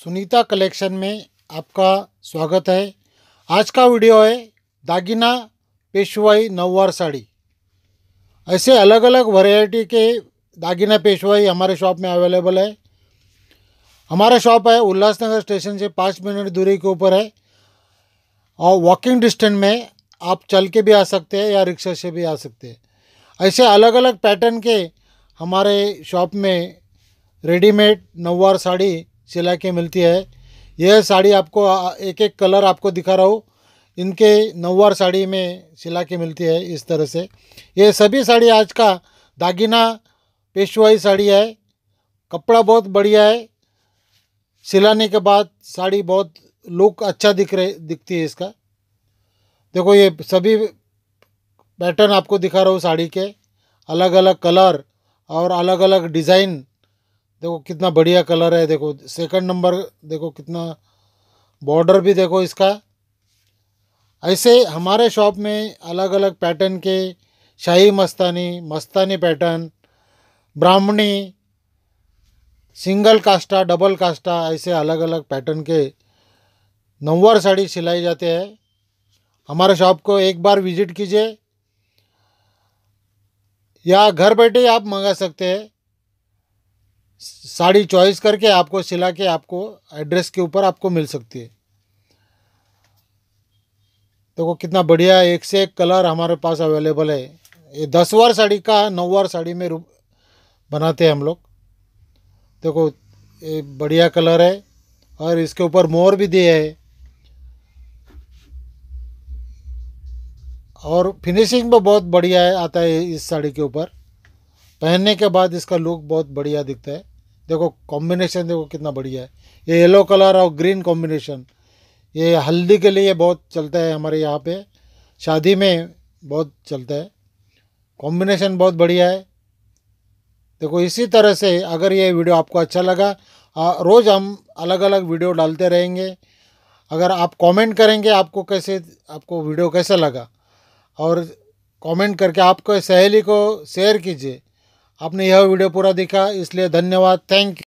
Sunita collection में आपका स्वागत है आज का वीडियो है दागिना पेशवाई नववार साड़ी ऐसे अलग अलग वैरायटी के दागिना पेशवाई हमारे शॉप में अवेलेबल है हमारा शॉप है उल्लासनगर स्टेशन से पाँच मिनट दूरी के ऊपर है और वॉकिंग डिस्टेंस में आप चल के भी आ सकते हैं या रिक्शा से भी आ सकते हैं ऐसे अलग अलग पैटर्न के हमारे शॉप में रेडीमेड नववार साड़ी सिला के मिलती है यह साड़ी आपको एक एक कलर आपको दिखा रहा हूँ इनके नौवार साड़ी में सिला के मिलती है इस तरह से ये सभी साड़ी आज का दागिना पेशवाई साड़ी है कपड़ा बहुत बढ़िया है सिलाने के बाद साड़ी बहुत लुक अच्छा दिख रहे दिखती है इसका देखो ये सभी पैटर्न आपको दिखा रहा हूँ साड़ी के अलग अलग कलर और अलग अलग डिज़ाइन देखो कितना बढ़िया कलर है देखो सेकंड नंबर देखो कितना बॉर्डर भी देखो इसका ऐसे हमारे शॉप में अलग अलग पैटर्न के शाही मस्तानी मस्तानी पैटर्न ब्राह्मणी सिंगल कास्टा डबल कास्टा ऐसे अलग अलग पैटर्न के नंबर साड़ी सिलाई जाते हैं हमारे शॉप को एक बार विज़िट कीजिए या घर बैठे आप मंगा सकते हैं साड़ी चॉइस करके आपको सिला के आपको एड्रेस के ऊपर आपको मिल सकती है देखो तो कितना बढ़िया एक से एक कलर हमारे पास अवेलेबल है ये दस वार साड़ी का नौ वार साड़ी में रूप बनाते हैं हम लोग देखो तो ये बढ़िया कलर है और इसके ऊपर मोर भी दिए है और फिनिशिंग भी बहुत बढ़िया है आता है इस साड़ी के ऊपर पहनने के बाद इसका लुक बहुत बढ़िया दिखता है देखो कॉम्बिनेशन देखो कितना बढ़िया है ये येलो कलर और ग्रीन कॉम्बिनेशन ये हल्दी के लिए बहुत चलता है हमारे यहाँ पे शादी में बहुत चलता है कॉम्बिनेशन बहुत बढ़िया है देखो इसी तरह से अगर ये वीडियो आपको अच्छा लगा रोज़ हम अलग अलग वीडियो डालते रहेंगे अगर आप कमेंट करेंगे आपको कैसे आपको वीडियो कैसा लगा और कमेंट करके आपको सहेली को शेयर कीजिए आपने यह वीडियो पूरा देखा इसलिए धन्यवाद थैंक यू